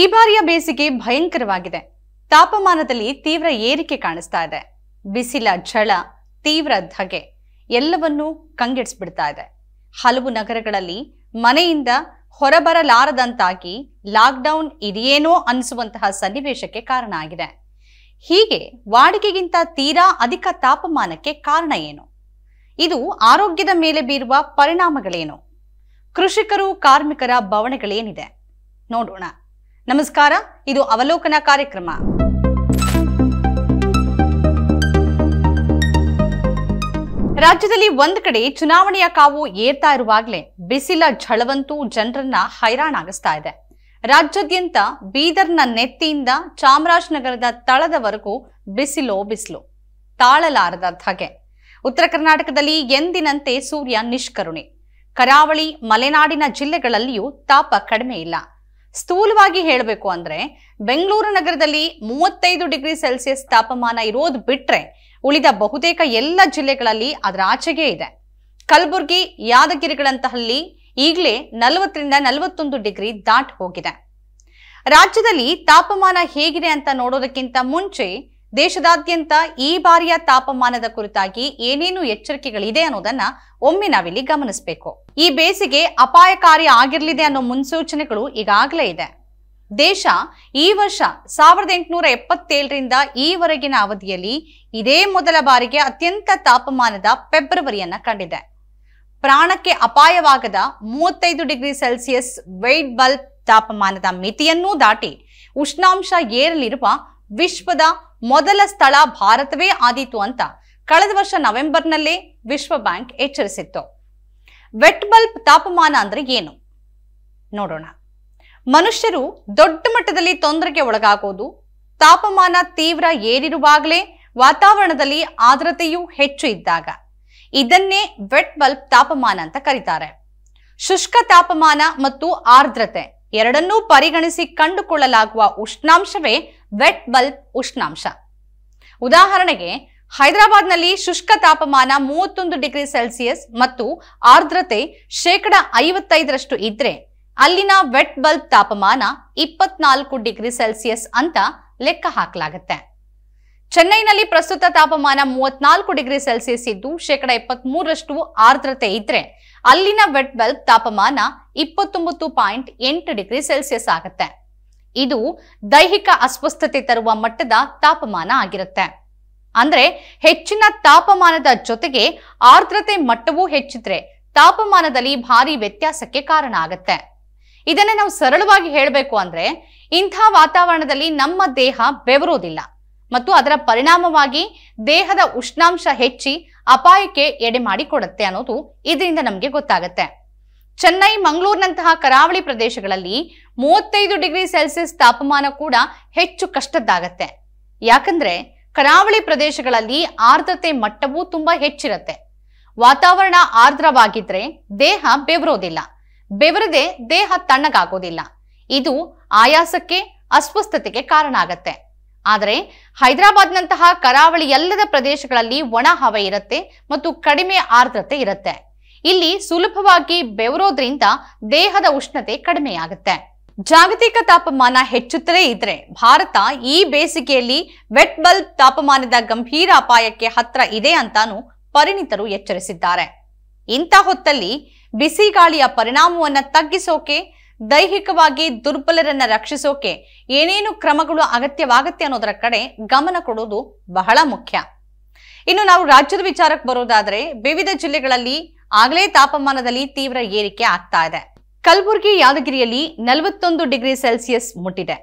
ಈ ಬಾರಿಯ ಬೇಸಿಗೆ ಭಯಂಕರವಾಗಿದೆ ತಾಪಮಾನದಲ್ಲಿ ತೀವ್ರ ಏರಿಕೆ ಕಾಣಿಸ್ತಾ ಇದೆ ಬಿಸಿಲ ಝಳ ತೀವ್ರ ಧಗೆ ಎಲ್ಲವನ್ನೂ ಕಂಗೆಡಿಸ್ಬಿಡ್ತಾ ಇದೆ ಹಲವು ನಗರಗಳಲ್ಲಿ ಮನೆಯಿಂದ ಹೊರಬರಲಾರದಂತಾಗಿ ಲಾಕ್ಡೌನ್ ಇದೆಯೇನೋ ಅನಿಸುವಂತಹ ಸನ್ನಿವೇಶಕ್ಕೆ ಕಾರಣ ಆಗಿದೆ ಹೀಗೆ ವಾಡಿಕೆಗಿಂತ ತೀರಾ ಅಧಿಕ ತಾಪಮಾನಕ್ಕೆ ಕಾರಣ ಏನು ಇದು ಆರೋಗ್ಯದ ಮೇಲೆ ಬೀರುವ ಪರಿಣಾಮಗಳೇನು ಕೃಷಿಕರು ಕಾರ್ಮಿಕರ ಬವಣೆಗಳೇನಿದೆ ನೋಡೋಣ ನಮಸ್ಕಾರ ಇದು ಅವಲೋಕನ ಕಾರ್ಯಕ್ರಮ ರಾಜ್ಯದಲ್ಲಿ ಒಂದು ಕಡೆ ಚುನಾವಣೆಯ ಕಾವು ಏರ್ತಾ ಇರುವಾಗಲೇ ಬಿಸಿಲ ಝಳವಂತೂ ಜನರನ್ನ ಹೈರಾಣಾಗಿಸ್ತಾ ಇದೆ ರಾಜ್ಯಾದ್ಯಂತ ಬೀದರ್ನ ನೆತ್ತಿಯಿಂದ ಚಾಮರಾಜನಗರದ ತಳದವರೆಗೂ ಬಿಸಿಲೋ ಬಿಸಿಲು ತಾಳಲಾರದ ಧಗೆ ಉತ್ತರ ಕರ್ನಾಟಕದಲ್ಲಿ ಎಂದಿನಂತೆ ಸೂರ್ಯ ನಿಷ್ಕರುಣಿ ಕರಾವಳಿ ಮಲೆನಾಡಿನ ಜಿಲ್ಲೆಗಳಲ್ಲಿಯೂ ತಾಪ ಕಡಿಮೆ ಇಲ್ಲ ಸ್ಥೂಲವಾಗಿ ಹೇಳಬೇಕು ಅಂದ್ರೆ ಬೆಂಗಳೂರು ನಗರದಲ್ಲಿ ಮೂವತ್ತೈದು ಡಿಗ್ರಿ ಸೆಲ್ಸಿಯಸ್ ತಾಪಮಾನ ಇರೋದು ಬಿಟ್ರೆ ಉಳಿದ ಬಹುತೇಕ ಎಲ್ಲ ಜಿಲ್ಲೆಗಳಲ್ಲಿ ಅದರ ಆಚೆಗೆ ಇದೆ ಕಲಬುರಗಿ ಯಾದಗಿರಿಗಳಂತಹಲ್ಲಿ ಈಗಲೇ ನಲವತ್ತರಿಂದ ನಲವತ್ತೊಂದು ಡಿಗ್ರಿ ದಾಟ್ ಹೋಗಿದೆ ರಾಜ್ಯದಲ್ಲಿ ತಾಪಮಾನ ಹೇಗಿದೆ ಅಂತ ನೋಡೋದಕ್ಕಿಂತ ಮುಂಚೆ ದೇಶದಾದ್ಯಂತ ಈ ಬಾರಿಯ ತಾಪಮಾನದ ಕುರಿತಾಗಿ ಏನೇನು ಎಚ್ಚರಿಕೆಗಳಿದೆ ಅನ್ನೋದನ್ನ ಒಮ್ಮೆ ನಾವಿಲ್ಲಿ ಗಮನಿಸಬೇಕು ಈ ಬೇಸಿಗೆ ಅಪಾಯಕಾರಿ ಆಗಿರಲಿದೆ ಅನ್ನೋ ಮುನ್ಸೂಚನೆಗಳು ಈಗಾಗಲೇ ಇದೆ ದೇಶ ಈ ವರ್ಷ ಸಾವಿರದ ಎಂಟುನೂರ ಎಪ್ಪತ್ತೇಳರಿಂದ ಈವರೆಗಿನ ಅವಧಿಯಲ್ಲಿ ಇದೇ ಮೊದಲ ಬಾರಿಗೆ ಅತ್ಯಂತ ತಾಪಮಾನದ ಫೆಬ್ರವರಿಯನ್ನ ಕಂಡಿದೆ ಪ್ರಾಣಕ್ಕೆ ಅಪಾಯವಾಗದ ಮೂವತ್ತೈದು ಡಿಗ್ರಿ ಸೆಲ್ಸಿಯಸ್ ವೈಟ್ ಬಲ್ಬ್ ತಾಪಮಾನದ ಮಿತಿಯನ್ನೂ ದಾಟಿ ಉಷ್ಣಾಂಶ ಏರಲಿರುವ ವಿಶ್ವದ ಮೊದಲ ಸ್ಥಳ ಭಾರತವೇ ಆದೀತು ಅಂತ ಕಳೆದ ವರ್ಷ ನವೆಂಬರ್ನಲ್ಲೇ ವಿಶ್ವ ಬ್ಯಾಂಕ್ ಎಚ್ಚರಿಸಿತ್ತು ವೆಟ್ ಬಲ್ಬ್ ತಾಪಮಾನ ಅಂದ್ರೆ ಏನು ನೋಡೋಣ ಮನುಷ್ಯರು ದೊಡ್ಡ ಮಟ್ಟದಲ್ಲಿ ತೊಂದರೆಗೆ ಒಳಗಾಗೋದು ತಾಪಮಾನ ತೀವ್ರ ಏರಿರುವಾಗಲೇ ವಾತಾವರಣದಲ್ಲಿ ಆರ್ದ್ರತೆಯೂ ಹೆಚ್ಚು ಇದ್ದಾಗ ಇದನ್ನೇ ವೆಟ್ ಬಲ್ಬ್ ತಾಪಮಾನ ಅಂತ ಕರೀತಾರೆ ಶುಷ್ಕ ತಾಪಮಾನ ಮತ್ತು ಆರ್ದ್ರತೆ ಎರಡನ್ನೂ ಪರಿಗಣಿಸಿ ಕಂಡುಕೊಳ್ಳಲಾಗುವ ಉಷ್ಣಾಂಶವೇ ವೆಟ್ ಬಲ್ಬ್ ಉಷ್ಣಾಂಶ ಉದಾಹರಣೆಗೆ ಹೈದರಾಬಾದ್ನಲ್ಲಿ ಶುಷ್ಕ ತಾಪಮಾನ ಮೂವತ್ತೊಂದು ಡಿಗ್ರಿ ಸೆಲ್ಸಿಯಸ್ ಮತ್ತು ಆರ್ದ್ರತೆ ಶೇಕಡ ಐವತ್ತೈದರಷ್ಟು ಇದ್ರೆ ಅಲ್ಲಿನ ವೆಟ್ ಬಲ್ಬ್ ತಾಪಮಾನ ಇಪ್ಪತ್ನಾಲ್ಕು ಡಿಗ್ರಿ ಸೆಲ್ಸಿಯಸ್ ಅಂತ ಲೆಕ್ಕ ಹಾಕಲಾಗುತ್ತೆ ಚೆನ್ನೈನಲ್ಲಿ ಪ್ರಸ್ತುತ ತಾಪಮಾನ ಮೂವತ್ನಾಲ್ಕು ಡಿಗ್ರಿ ಸೆಲ್ಸಿಯಸ್ ಇದ್ದು ಶೇಕಡ ಇಪ್ಪತ್ಮೂರರಷ್ಟು ಆರ್ದ್ರತೆ ಇದ್ರೆ ಅಲ್ಲಿನ ವೆಟ್ ಬಲ್ಬ್ ತಾಪಮಾನ ಇಪ್ಪತ್ತೊಂಬತ್ತು ಪಾಯಿಂಟ್ ಎಂಟು ಡಿಗ್ರಿ ಸೆಲ್ಸಿಯಸ್ ಆಗುತ್ತೆ ಇದು ದೈಹಿಕ ಅಸ್ವಸ್ಥತೆ ತರುವ ಮಟ್ಟದ ತಾಪಮಾನ ಆಗಿರುತ್ತೆ ಅಂದ್ರೆ ಹೆಚ್ಚಿನ ತಾಪಮಾನದ ಜೊತೆಗೆ ಆರ್ದ್ರತೆ ಮಟ್ಟವೂ ಹೆಚ್ಚಿದ್ರೆ ತಾಪಮಾನದಲ್ಲಿ ಭಾರಿ ವ್ಯತ್ಯಾಸಕ್ಕೆ ಕಾರಣ ಆಗತ್ತೆ ಇದನ್ನ ನಾವು ಸರಳವಾಗಿ ಹೇಳಬೇಕು ಅಂದ್ರೆ ಇಂಥ ವಾತಾವರಣದಲ್ಲಿ ನಮ್ಮ ದೇಹ ಬೆವರೋದಿಲ್ಲ ಮತ್ತು ಅದರ ಪರಿಣಾಮವಾಗಿ ದೇಹದ ಉಷ್ಣಾಂಶ ಹೆಚ್ಚಿ ಅಪಾಯಕ್ಕೆ ಎಡೆ ಮಾಡಿಕೊಡುತ್ತೆ ಅನ್ನೋದು ಇದರಿಂದ ನಮಗೆ ಗೊತ್ತಾಗುತ್ತೆ ಚೆನ್ನೈ ಮಂಗಳೂರಿನಂತಹ ಕರಾವಳಿ ಪ್ರದೇಶಗಳಲ್ಲಿ ಮೂವತ್ತೈದು ಡಿಗ್ರಿ ಸೆಲ್ಸಿಯಸ್ ತಾಪಮಾನ ಕೂಡ ಹೆಚ್ಚು ಕಷ್ಟದ್ದಾಗತ್ತೆ ಯಾಕಂದ್ರೆ ಕರಾವಳಿ ಪ್ರದೇಶಗಳಲ್ಲಿ ಆರ್ದ್ರತೆ ಮಟ್ಟವೂ ತುಂಬಾ ಹೆಚ್ಚಿರತ್ತೆ ವಾತಾವರಣ ಆರ್ದ್ರವಾಗಿದ್ರೆ ದೇಹ ಬೆವರೋದಿಲ್ಲ ಬೆವರದೆ ದೇಹ ತಣ್ಣಗಾಗೋದಿಲ್ಲ ಇದು ಆಯಾಸಕ್ಕೆ ಅಸ್ವಸ್ಥತೆಗೆ ಕಾರಣ ಆಗತ್ತೆ ಆದರೆ ಹೈದರಾಬಾದ್ನಂತಹ ಕರಾವಳಿ ಎಲ್ಲದ ಪ್ರದೇಶಗಳಲ್ಲಿ ಒಣ ಹವೆ ಇರುತ್ತೆ ಮತ್ತು ಕಡಿಮೆ ಆರ್ದ್ರತೆ ಇರುತ್ತೆ ಇಲ್ಲಿ ಸುಲಭವಾಗಿ ಬೆವರೋದ್ರಿಂದ ದೇಹದ ಉಷ್ಣತೆ ಕಡಿಮೆಯಾಗುತ್ತೆ ಜಾಗತಿಕ ತಾಪಮಾನ ಹೆಚ್ಚುತ್ತಲೇ ಇದ್ರೆ ಭಾರತ ಈ ಬೇಸಿಗೆಯಲ್ಲಿ ವೆಟ್ ಬಲ್ಬ್ ತಾಪಮಾನದ ಗಂಭೀರ ಅಪಾಯಕ್ಕೆ ಹತ್ರ ಇದೆ ಅಂತಾನು ಪರಿಣಿತರು ಎಚ್ಚರಿಸಿದ್ದಾರೆ ಇಂಥ ಹೊತ್ತಲ್ಲಿ ಬಿಸಿ ಗಾಳಿಯ ಪರಿಣಾಮವನ್ನು ತಗ್ಗಿಸೋಕೆ ದೈಹಿಕವಾಗಿ ದುರ್ಬಲರನ್ನ ರಕ್ಷಿಸೋಕೆ ಏನೇನು ಕ್ರಮಗಳು ಅಗತ್ಯವಾಗುತ್ತೆ ಅನ್ನೋದರ ಕಡೆ ಗಮನ ಕೊಡೋದು ಬಹಳ ಮುಖ್ಯ ಇನ್ನು ನಾವು ರಾಜ್ಯದ ವಿಚಾರಕ್ಕೆ ಬರೋದಾದ್ರೆ ವಿವಿಧ ಜಿಲ್ಲೆಗಳಲ್ಲಿ ಆಗಲೇ ತಾಪಮಾನದಲ್ಲಿ ತೀವ್ರ ಏರಿಕೆ ಆಗ್ತಾ ಇದೆ ಕಲಬುರಗಿ ಯಾದಗಿರಿಯಲ್ಲಿ ನಲವತ್ತೊಂದು ಡಿಗ್ರಿ ಸೆಲ್ಸಿಯಸ್ ಮುಟ್ಟಿದೆ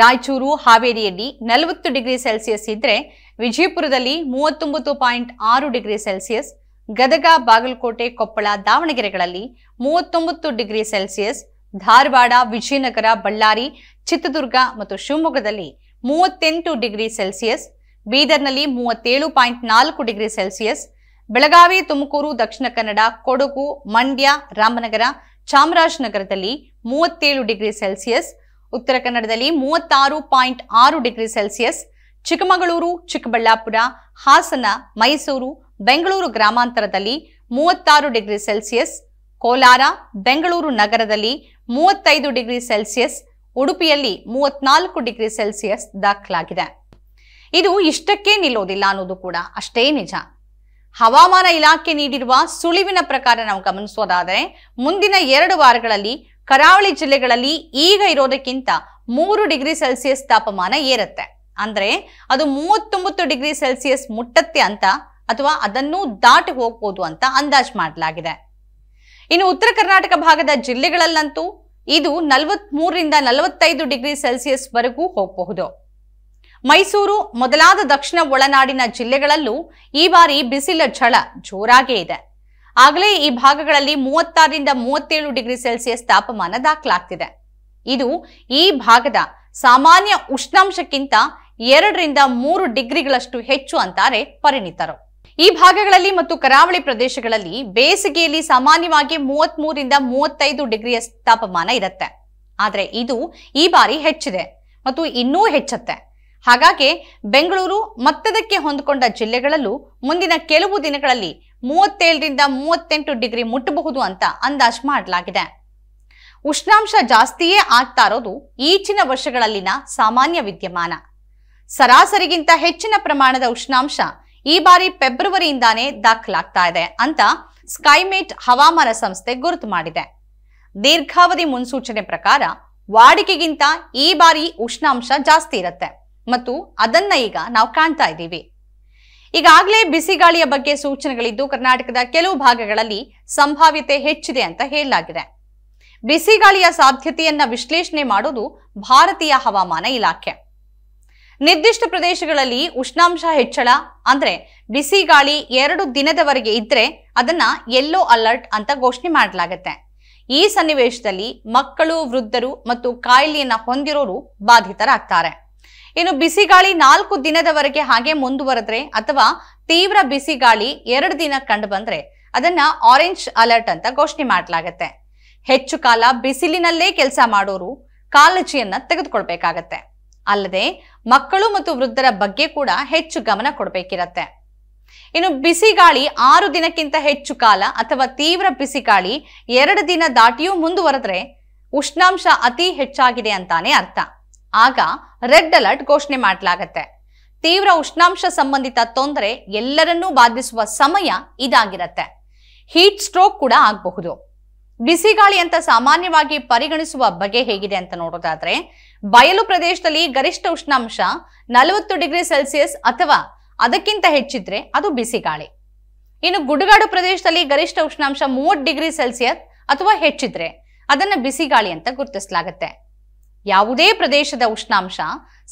ರಾಯಚೂರು ಹಾವೇರಿಯಲ್ಲಿ ನಲವತ್ತು ಡಿಗ್ರಿ ಸೆಲ್ಸಿಯಸ್ ಇದ್ರೆ ವಿಜಯಪುರದಲ್ಲಿ ಮೂವತ್ತೊಂಬತ್ತು ಪಾಯಿಂಟ್ ಆರು ಡಿಗ್ರಿ ಸೆಲ್ಸಿಯಸ್ ಗದಗ ಬಾಗಲಕೋಟೆ ಕೊಪ್ಪಳ ದಾವಣಗೆರೆಗಳಲ್ಲಿ ಮೂವತ್ತೊಂಬತ್ತು ಡಿಗ್ರಿ ಸೆಲ್ಸಿಯಸ್ ಧಾರವಾಡ ವಿಜಯನಗರ ಬಳ್ಳಾರಿ ಚಿತ್ರದುರ್ಗ ಮತ್ತು ಶಿವಮೊಗ್ಗದಲ್ಲಿ ಮೂವತ್ತೆಂಟು ಡಿಗ್ರಿ ಸೆಲ್ಸಿಯಸ್ ಬೀದರ್ನಲ್ಲಿ ಮೂವತ್ತೇಳು ಪಾಯಿಂಟ್ ನಾಲ್ಕು ಡಿಗ್ರಿ ಸೆಲ್ಸಿಯಸ್ ಬೆಳಗಾವಿ ತುಮಕೂರು ದಕ್ಷಿಣ ಕನ್ನಡ ಕೊಡಗು ಮಂಡ್ಯ ರಾಮನಗರ ಚಾಮರಾಜನಗರದಲ್ಲಿ ಮೂವತ್ತೇಳು ಡಿಗ್ರಿ ಸೆಲ್ಸಿಯಸ್ ಉತ್ತರ ಕನ್ನಡದಲ್ಲಿ ಮೂವತ್ತಾರು ಪಾಯಿಂಟ್ ಆರು ಡಿಗ್ರಿ ಸೆಲ್ಸಿಯಸ್ ಚಿಕ್ಕಮಗಳೂರು ಚಿಕ್ಕಬಳ್ಳಾಪುರ ಹಾಸನ ಮೈಸೂರು ಬೆಂಗಳೂರು ಗ್ರಾಮಾಂತರದಲ್ಲಿ ಮೂವತ್ತಾರು ಡಿಗ್ರಿ ಸೆಲ್ಸಿಯಸ್ ಕೋಲಾರ ಬೆಂಗಳೂರು ನಗರದಲ್ಲಿ ಮೂವತ್ತೈದು ಡಿಗ್ರಿ ಸೆಲ್ಸಿಯಸ್ ಉಡುಪಿಯಲ್ಲಿ ಮೂವತ್ನಾಲ್ಕು ಡಿಗ್ರಿ ಸೆಲ್ಸಿಯಸ್ ದಾಖಲಾಗಿದೆ ಇದು ಇಷ್ಟಕ್ಕೇ ನಿಲ್ಲೋದಿಲ್ಲ ಅನ್ನೋದು ಕೂಡ ಅಷ್ಟೇ ನಿಜ ಹವಾಮಾನ ಇಲಾಖೆ ನೀಡಿರುವ ಸುಳಿವಿನ ಪ್ರಕಾರ ನಾವು ಗಮನಿಸೋದಾದರೆ ಮುಂದಿನ ಎರಡು ವಾರಗಳಲ್ಲಿ ಕರಾವಳಿ ಜಿಲ್ಲೆಗಳಲ್ಲಿ ಈಗ ಇರೋದಕ್ಕಿಂತ ಮೂರು ಡಿಗ್ರಿ ಸೆಲ್ಸಿಯಸ್ ತಾಪಮಾನ ಏರುತ್ತೆ ಅಂದ್ರೆ ಅದು ಮೂವತ್ತೊಂಬತ್ತು ಡಿಗ್ರಿ ಸೆಲ್ಸಿಯಸ್ ಮುಟ್ಟತ್ತೆ ಅಂತ ಅಥವಾ ಅದನ್ನು ದಾಟಿ ಹೋಗ್ಬೋದು ಅಂತ ಅಂದಾಜು ಮಾಡಲಾಗಿದೆ ಇನ್ನು ಉತ್ತರ ಕರ್ನಾಟಕ ಭಾಗದ ಜಿಲ್ಲೆಗಳಲ್ಲಂತೂ ಇದು ಮೂರರಿಂದ ನಲವತ್ತೈದು ಡಿಗ್ರಿ ಸೆಲ್ಸಿಯಸ್ ವರೆಗೂ ಹೋಗಬಹುದು ಮೈಸೂರು ಮೊದಲಾದ ದಕ್ಷಿಣ ಒಳನಾಡಿನ ಜಿಲ್ಲೆಗಳಲ್ಲೂ ಈ ಬಾರಿ ಬಿಸಿಲ ಝಳ ಜೋರಾಗೇ ಇದೆ ಆಗಲೇ ಈ ಭಾಗಗಳಲ್ಲಿ ಮೂವತ್ತಾರರಿಂದ ಮೂವತ್ತೇಳು ಡಿಗ್ರಿ ಸೆಲ್ಸಿಯಸ್ ತಾಪಮಾನ ದಾಖಲಾಗ್ತಿದೆ ಇದು ಈ ಭಾಗದ ಸಾಮಾನ್ಯ ಉಷ್ಣಾಂಶಕ್ಕಿಂತ ಎರಡರಿಂದ ಮೂರು ಡಿಗ್ರಿಗಳಷ್ಟು ಹೆಚ್ಚು ಅಂತಾರೆ ಪರಿಣಿತರು ಈ ಭಾಗಗಳಲ್ಲಿ ಮತ್ತು ಕರಾವಳಿ ಪ್ರದೇಶಗಳಲ್ಲಿ ಬೇಸಿಗೆಯಲ್ಲಿ ಸಾಮಾನ್ಯವಾಗಿ ಮೂವತ್ತ್ ಮೂರಿಂದ ಮೂವತ್ತೈದು ಡಿಗ್ರಿಯ ತಾಪಮಾನ ಇರುತ್ತೆ ಆದರೆ ಇದು ಈ ಬಾರಿ ಹೆಚ್ಚಿದೆ ಮತ್ತು ಇನ್ನೂ ಹೆಚ್ಚತ್ತೆ ಹಾಗಾಗಿ ಬೆಂಗಳೂರು ಮತ್ತದಕ್ಕೆ ಹೊಂದಿಕೊಂಡ ಜಿಲ್ಲೆಗಳಲ್ಲೂ ಮುಂದಿನ ಕೆಲವು ದಿನಗಳಲ್ಲಿ ಮೂವತ್ತೇಳರಿಂದ ಮೂವತ್ತೆಂಟು ಡಿಗ್ರಿ ಮುಟ್ಟಬಹುದು ಅಂತ ಅಂದಾಜು ಮಾಡಲಾಗಿದೆ ಉಷ್ಣಾಂಶ ಜಾಸ್ತಿಯೇ ಆಗ್ತಾ ಇರೋದು ಈಚಿನ ವರ್ಷಗಳಲ್ಲಿನ ಸಾಮಾನ್ಯ ವಿದ್ಯಮಾನ ಸರಾಸರಿಗಿಂತ ಹೆಚ್ಚಿನ ಪ್ರಮಾಣದ ಉಷ್ಣಾಂಶ ಈ ಬಾರಿ ಫೆಬ್ರವರಿಯಿಂದಾನೇ ದಾಖಲಾಗ್ತಾ ಇದೆ ಅಂತ ಸ್ಕೈಮೇಟ್ ಹವಾಮಾನ ಸಂಸ್ಥೆ ಗುರುತು ಮಾಡಿದೆ ದೀರ್ಘಾವಧಿ ಮುನ್ಸೂಚನೆ ಪ್ರಕಾರ ವಾಡಿಕೆಗಿಂತ ಈ ಬಾರಿ ಉಷ್ಣಾಂಶ ಜಾಸ್ತಿ ಇರುತ್ತೆ ಮತ್ತು ಅದನ್ನ ಈಗ ನಾವು ಕಾಣ್ತಾ ಇದ್ದೀವಿ ಈಗಾಗಲೇ ಬಿಸಿಗಾಳಿಯ ಬಗ್ಗೆ ಸೂಚನೆಗಳಿದ್ದು ಕರ್ನಾಟಕದ ಕೆಲವು ಭಾಗಗಳಲ್ಲಿ ಸಂಭಾವ್ಯತೆ ಹೆಚ್ಚಿದೆ ಅಂತ ಹೇಳಲಾಗಿದೆ ಬಿಸಿಗಾಳಿಯ ಸಾಧ್ಯತೆಯನ್ನ ವಿಶ್ಲೇಷಣೆ ಮಾಡೋದು ಭಾರತೀಯ ಹವಾಮಾನ ಇಲಾಖೆ ನಿರ್ದಿಷ್ಟ ಪ್ರದೇಶಗಳಲ್ಲಿ ಉಷ್ಣಾಂಶ ಹೆಚ್ಚಳ ಅಂದ್ರೆ ಬಿಸಿಗಾಳಿ ಎರಡು ದಿನದವರೆಗೆ ಇದ್ರೆ ಅದನ್ನ ಯೆಲ್ಲೋ ಅಲರ್ಟ್ ಅಂತ ಘೋಷಣೆ ಮಾಡಲಾಗುತ್ತೆ ಈ ಸನ್ನಿವೇಶದಲ್ಲಿ ಮಕ್ಕಳು ವೃದ್ಧರು ಮತ್ತು ಕಾಯಿಲೆಯನ್ನ ಹೊಂದಿರೋರು ಬಾಧಿತರಾಗ್ತಾರೆ ಇನ್ನು ಬಿಸಿಗಾಳಿ ನಾಲ್ಕು ದಿನದವರೆಗೆ ಹಾಗೆ ಮುಂದುವರೆದ್ರೆ ಅಥವಾ ತೀವ್ರ ಬಿಸಿಗಾಳಿ ಎರಡು ದಿನ ಕಂಡು ಬಂದ್ರೆ ಅದನ್ನ ಆರೆಂಜ್ ಅಲರ್ಟ್ ಅಂತ ಘೋಷಣೆ ಮಾಡಲಾಗತ್ತೆ ಹೆಚ್ಚು ಕಾಲ ಬಿಸಿಲಿನಲ್ಲೇ ಕೆಲಸ ಮಾಡೋರು ಕಾಳಜಿಯನ್ನ ತೆಗೆದುಕೊಳ್ಬೇಕಾಗತ್ತೆ ಅಲ್ಲದೆ ಮಕ್ಕಳು ಮತ್ತು ವೃದ್ಧರ ಬಗ್ಗೆ ಕೂಡ ಹೆಚ್ಚು ಗಮನ ಕೊಡಬೇಕಿರತ್ತೆ ಇನ್ನು ಬಿಸಿಗಾಳಿ ಆರು ದಿನಕ್ಕಿಂತ ಹೆಚ್ಚು ಕಾಲ ಅಥವಾ ತೀವ್ರ ಬಿಸಿಗಾಳಿ ಎರಡು ದಿನ ದಾಟಿಯೂ ಮುಂದುವರೆದ್ರೆ ಉಷ್ಣಾಂಶ ಅತಿ ಹೆಚ್ಚಾಗಿದೆ ಅಂತಾನೆ ಅರ್ಥ ಆಗ ರೆಡ್ ಅಲರ್ಟ್ ಘೋಷಣೆ ಮಾಡಲಾಗತ್ತೆ ತೀವ್ರ ಉಷ್ಣಾಂಶ ಸಂಬಂಧಿತ ತೊಂದರೆ ಎಲ್ಲರನ್ನೂ ಬಾಧಿಸುವ ಸಮಯ ಇದಾಗಿರತ್ತೆ ಹೀಟ್ ಸ್ಟ್ರೋಕ್ ಕೂಡ ಆಗಬಹುದು ಬಿಸಿಗಾಳಿ ಅಂತ ಸಾಮಾನ್ಯವಾಗಿ ಪರಿಗಣಿಸುವ ಬಗೆ ಹೇಗಿದೆ ಅಂತ ನೋಡೋದಾದ್ರೆ ಬಯಲು ಪ್ರದೇಶದಲ್ಲಿ ಗರಿಷ್ಠ ಉಷ್ಣಾಂಶ ನಲವತ್ತು ಡಿಗ್ರಿ ಸೆಲ್ಸಿಯಸ್ ಅಥವಾ ಅದಕ್ಕಿಂತ ಹೆಚ್ಚಿದ್ರೆ ಅದು ಬಿಸಿಗಾಳಿ ಇನ್ನು ಗುಡುಗಾಡು ಪ್ರದೇಶದಲ್ಲಿ ಗರಿಷ್ಠ ಉಷ್ಣಾಂಶ ಮೂವತ್ತು ಡಿಗ್ರಿ ಸೆಲ್ಸಿಯಸ್ ಅಥವಾ ಹೆಚ್ಚಿದ್ರೆ ಅದನ್ನ ಬಿಸಿಗಾಳಿ ಅಂತ ಗುರುತಿಸಲಾಗುತ್ತೆ ಯಾವುದೇ ಪ್ರದೇಶದ ಉಷ್ಣಾಂಶ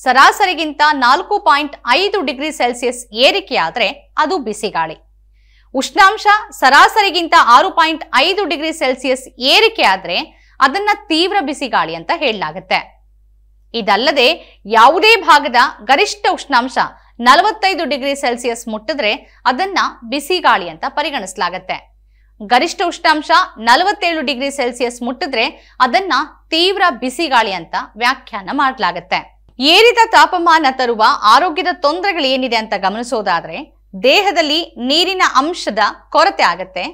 ಸರಾಸರಿಗಿಂತ ನಾಲ್ಕು ಪಾಯಿಂಟ್ ಐದು ಡಿಗ್ರಿ ಸೆಲ್ಸಿಯಸ್ ಏರಿಕೆಯಾದರೆ ಅದು ಬಿಸಿಗಾಳಿ ಉಷ್ಣಾಂಶ ಸರಾಸರಿಗಿಂತ ಆರು ಪಾಯಿಂಟ್ ಐದು ಡಿಗ್ರಿ ಸೆಲ್ಸಿಯಸ್ ಏರಿಕೆಯಾದರೆ ಅದನ್ನ ತೀವ್ರ ಬಿಸಿಗಾಳಿ ಅಂತ ಹೇಳಲಾಗುತ್ತೆ ಇದಲ್ಲದೆ ಯಾವುದೇ ಭಾಗದ ಗರಿಷ್ಠ ಉಷ್ಣಾಂಶ ನಲವತ್ತೈದು ಡಿಗ್ರಿ ಸೆಲ್ಸಿಯಸ್ ಮುಟ್ಟಿದ್ರೆ ಅದನ್ನ ಬಿಸಿಗಾಳಿ ಅಂತ ಪರಿಗಣಿಸಲಾಗತ್ತೆ ಗರಿಷ್ಠ ಉಷ್ಣಾಂಶ ನಲವತ್ತೇಳು ಡಿಗ್ರಿ ಸೆಲ್ಸಿಯಸ್ ಮುಟ್ಟಿದ್ರೆ ಅದನ್ನ ತೀವ್ರ ಬಿಸಿಗಾಳಿ ಅಂತ ವ್ಯಾಖ್ಯಾನ ಮಾಡಲಾಗತ್ತೆ ಏರಿದ ತಾಪಮಾನ ತರುವ ಆರೋಗ್ಯದ ತೊಂದರೆಗಳು ಏನಿದೆ ಅಂತ ಗಮನಿಸೋದಾದ್ರೆ ದೇಹದಲ್ಲಿ ನೀರಿನ ಅಂಶದ ಕೊರತೆ ಆಗತ್ತೆ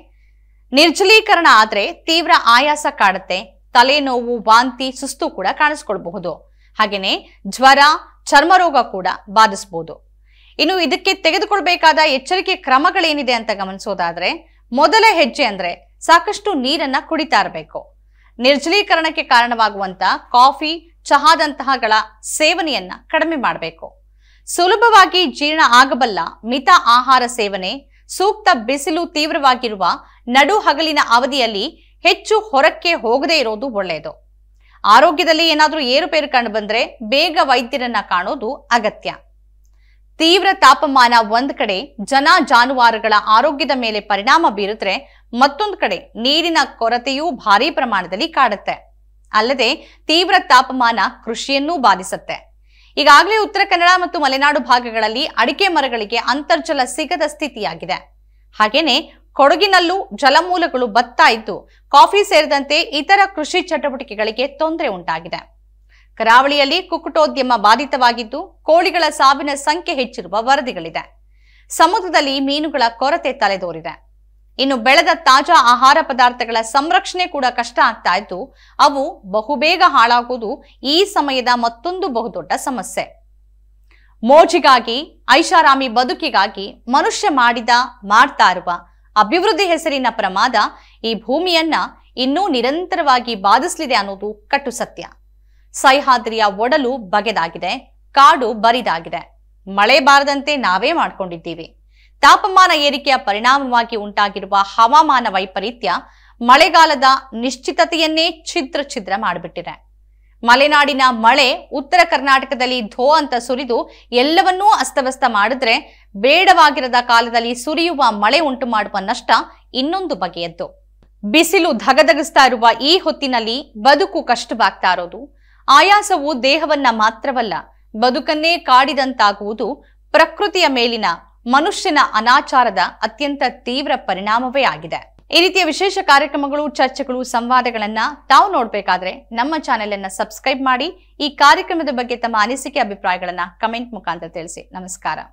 ನಿರ್ಜಲೀಕರಣ ಆದ್ರೆ ತೀವ್ರ ಆಯಾಸ ಕಾಡುತ್ತೆ ತಲೆನೋವು ವಾಂತಿ ಸುಸ್ತು ಕೂಡ ಕಾಣಿಸ್ಕೊಳ್ಬಹುದು ಹಾಗೇನೆ ಜ್ವರ ಚರ್ಮರೋಗ ಕೂಡ ಬಾಧಿಸಬಹುದು ಇನ್ನು ಇದಕ್ಕೆ ತೆಗೆದುಕೊಳ್ಬೇಕಾದ ಎಚ್ಚರಿಕೆ ಕ್ರಮಗಳೇನಿದೆ ಅಂತ ಗಮನಿಸೋದಾದ್ರೆ ಮೊದಲ ಹೆಜ್ಜೆ ಅಂದ್ರೆ ಸಾಕಷ್ಟು ನೀರನ್ನ ಕುಡಿತಾ ಇರಬೇಕು ನಿರ್ಜಲೀಕರಣಕ್ಕೆ ಕಾರಣವಾಗುವಂತ ಕಾಫಿ ಚಹಾದಂತಹಗಳ ಸೇವನೆಯನ್ನ ಕಡಿಮೆ ಮಾಡಬೇಕು ಸುಲಭವಾಗಿ ಜೀರ್ಣ ಆಗಬಲ್ಲ ಮಿತ ಆಹಾರ ಸೇವನೆ ಸೂಕ್ತ ಬಿಸಿಲು ತೀವ್ರವಾಗಿರುವ ನಡು ಹಗಲಿನ ಅವಧಿಯಲ್ಲಿ ಹೆಚ್ಚು ಹೊರಕ್ಕೆ ಹೋಗದೇ ಇರೋದು ಒಳ್ಳೆಯದು ಆರೋಗ್ಯದಲ್ಲಿ ಏನಾದರೂ ಏರುಪೇರು ಕಂಡು ಬಂದ್ರೆ ಬೇಗ ವೈದ್ಯರನ್ನ ಕಾಣೋದು ಅಗತ್ಯ ತೀವ್ರ ತಾಪಮಾನ ಒಂದ್ ಕಡೆ ಜನ ಜಾನುವಾರುಗಳ ಆರೋಗ್ಯದ ಮೇಲೆ ಪರಿಣಾಮ ಬೀರಿದ್ರೆ ಮತ್ತೊಂದು ಕಡೆ ನೀರಿನ ಕೊರತೆಯೂ ಭಾರೀ ಪ್ರಮಾಣದಲ್ಲಿ ಕಾಡುತ್ತೆ ಅಲ್ಲದೆ ತೀವ್ರ ತಾಪಮಾನ ಕೃಷಿಯನ್ನೂ ಬಾಧಿಸುತ್ತೆ ಈಗಾಗಲೇ ಉತ್ತರ ಕನ್ನಡ ಮತ್ತು ಮಲೆನಾಡು ಭಾಗಗಳಲ್ಲಿ ಅಡಿಕೆ ಮರಗಳಿಗೆ ಅಂತರ್ಜಲ ಸಿಗದ ಸ್ಥಿತಿಯಾಗಿದೆ ಹಾಗೇನೆ ಕೊಡಗಿನಲ್ಲೂ ಜಲಮೂಲಗಳು ಬತ್ತಾ ಇದ್ದು ಕಾಫಿ ಸೇರಿದಂತೆ ಇತರ ಕೃಷಿ ಚಟುವಟಿಕೆಗಳಿಗೆ ತೊಂದರೆ ಉಂಟಾಗಿದೆ ಕರಾವಳಿಯಲ್ಲಿ ಕುಕುಟೋದ್ಯಮ ಬಾಧಿತವಾಗಿದ್ದು ಕೋಳಿಗಳ ಸಾವಿನ ಸಂಖ್ಯೆ ಹೆಚ್ಚಿರುವ ವರದಿಗಳಿದೆ ಸಮುದ್ರದಲ್ಲಿ ಮೀನುಗಳ ಕೊರತೆ ತಲೆದೋರಿದೆ ಇನ್ನು ಬೆಳೆದ ತಾಜಾ ಆಹಾರ ಪದಾರ್ಥಗಳ ಸಂರಕ್ಷಣೆ ಕೂಡ ಕಷ್ಟ ಆಗ್ತಾ ಇದ್ದು ಅವು ಬಹುಬೇಗ ಹಾಳಾಗುವುದು ಈ ಸಮಯದ ಮತ್ತೊಂದು ಬಹುದೊಡ್ಡ ಸಮಸ್ಯೆ ಮೋಜಿಗಾಗಿ ಐಷಾರಾಮಿ ಬದುಕಿಗಾಗಿ ಮನುಷ್ಯ ಮಾಡಿದ ಮಾಡ್ತಾ ಇರುವ ಅಭಿವೃದ್ಧಿ ಹೆಸರಿನ ಪ್ರಮಾದ ಈ ಭೂಮಿಯನ್ನ ಇನ್ನೂ ನಿರಂತರವಾಗಿ ಬಾಧಿಸಲಿದೆ ಅನ್ನೋದು ಕಟ್ಟು ಸತ್ಯ ಸಹ್ಯಾದ್ರಿಯ ಒಡಲು ಬಗೆದಾಗಿದೆ ಕಾಡು ಬರಿದಾಗಿದೆ ಮಳೆ ಬಾರದಂತೆ ನಾವೇ ಮಾಡಿಕೊಂಡಿದ್ದೀವಿ ತಾಪಮಾನ ಏರಿಕೆಯ ಪರಿಣಾಮವಾಗಿ ಉಂಟಾಗಿರುವ ಹವಾಮಾನ ವೈಪರೀತ್ಯ ಮಳೆಗಾಲದ ನಿಶ್ಚಿತತೆಯನ್ನೇ ಛಿದ್ರ ಛಿದ್ರ ಮಾಡಿಬಿಟ್ಟಿದೆ ಮಲೆನಾಡಿನ ಮಳೆ ಉತ್ತರ ಕರ್ನಾಟಕದಲ್ಲಿ ಧೋ ಅಂತ ಸುರಿದು ಎಲ್ಲವನ್ನೂ ಅಸ್ತವ್ಯಸ್ತ ಮಾಡಿದ್ರೆ ಬೇಡವಾಗಿರದ ಕಾಲದಲ್ಲಿ ಸುರಿಯುವ ಮಳೆ ಉಂಟು ಮಾಡುವ ನಷ್ಟ ಇನ್ನೊಂದು ಬಗೆಯದ್ದು ಬಿಸಿಲು ಧಗಧಗಿಸ್ತಾ ಇರುವ ಈ ಹೊತ್ತಿನಲ್ಲಿ ಬದುಕು ಕಷ್ಟವಾಗ್ತಾ ಇರೋದು ಆಯಾಸವು ದೇಹವನ್ನ ಮಾತ್ರವಲ್ಲ ಬದುಕನ್ನೇ ಕಾಡಿದಂತಾಗುವುದು ಪ್ರಕೃತಿಯ ಮೇಲಿನ ಮನುಷ್ಯನ ಅನಾಚಾರದ ಅತ್ಯಂತ ತೀವ್ರ ಪರಿಣಾಮವೇ ಆಗಿದೆ ಈ ರೀತಿಯ ವಿಶೇಷ ಕಾರ್ಯಕ್ರಮಗಳು ಚರ್ಚೆಗಳು ಸಂವಾದಗಳನ್ನ ತಾವು ನೋಡ್ಬೇಕಾದ್ರೆ ನಮ್ಮ ಚಾನೆಲ್ ಅನ್ನ ಸಬ್ಸ್ಕ್ರೈಬ್ ಮಾಡಿ ಈ ಕಾರ್ಯಕ್ರಮದ ಬಗ್ಗೆ ತಮ್ಮ ಅನಿಸಿಕೆ ಅಭಿಪ್ರಾಯಗಳನ್ನ ಕಮೆಂಟ್ ಮುಖಾಂತರ ತಿಳಿಸಿ ನಮಸ್ಕಾರ